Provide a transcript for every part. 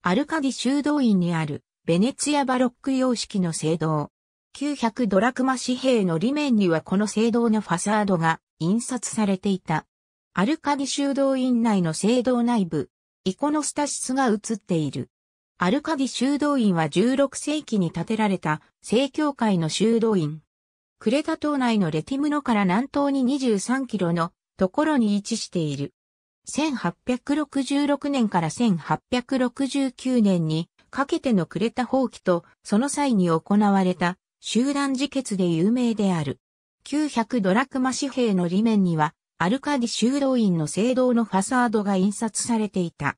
アルカディ修道院にある、ベネツィアバロック様式の聖堂。900ドラクマ紙幣の裏面にはこの聖堂のファサードが印刷されていた。アルカディ修道院内の聖堂内部、イコノスタシスが映っている。アルカディ修道院は16世紀に建てられた聖教会の修道院。クレタ島内のレティムノから南東に23キロのところに位置している。1866年から1869年にかけてのクレタ放棄とその際に行われた集団自決で有名である。900ドラクマ紙幣の裏面にはアルカディ修道院の聖堂のファサードが印刷されていた。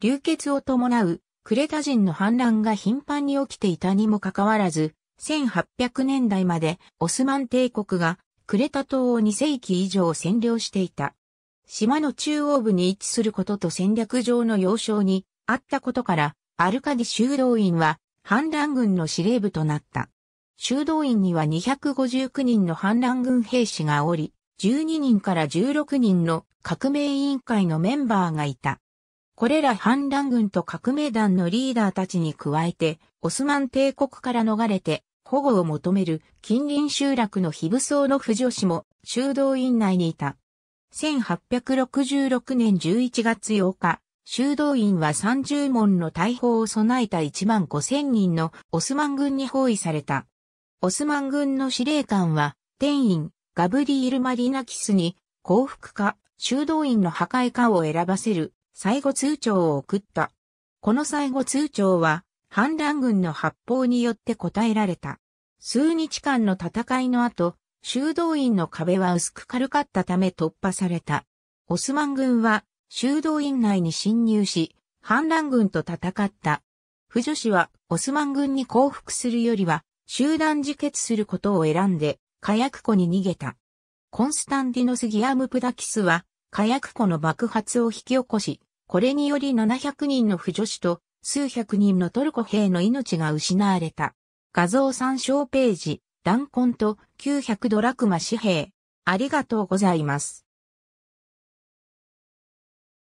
流血を伴うクレタ人の反乱が頻繁に起きていたにもかかわらず、1800年代までオスマン帝国がクレタ島を2世紀以上占領していた。島の中央部に位置することと戦略上の要衝にあったことから、アルカディ修道院は反乱軍の司令部となった。修道院には259人の反乱軍兵士がおり、12人から16人の革命委員会のメンバーがいた。これら反乱軍と革命団のリーダーたちに加えて、オスマン帝国から逃れて保護を求める近隣集落の非武装の婦女子も修道院内にいた。1866年11月8日、修道院は30門の大砲を備えた1万5000人のオスマン軍に包囲された。オスマン軍の司令官は、天員、ガブリール・マリナキスに、降伏か、修道院の破壊かを選ばせる、最後通帳を送った。この最後通帳は、反乱軍の発砲によって答えられた。数日間の戦いの後、修道院の壁は薄く軽かったため突破された。オスマン軍は修道院内に侵入し、反乱軍と戦った。婦女子はオスマン軍に降伏するよりは集団自決することを選んで火薬庫に逃げた。コンスタンディノス・ギアム・プダキスは火薬庫の爆発を引き起こし、これにより700人の婦女子と数百人のトルコ兵の命が失われた。画像参照ページ。弾痕と900ドラクマ紙幣。ありがとうございます。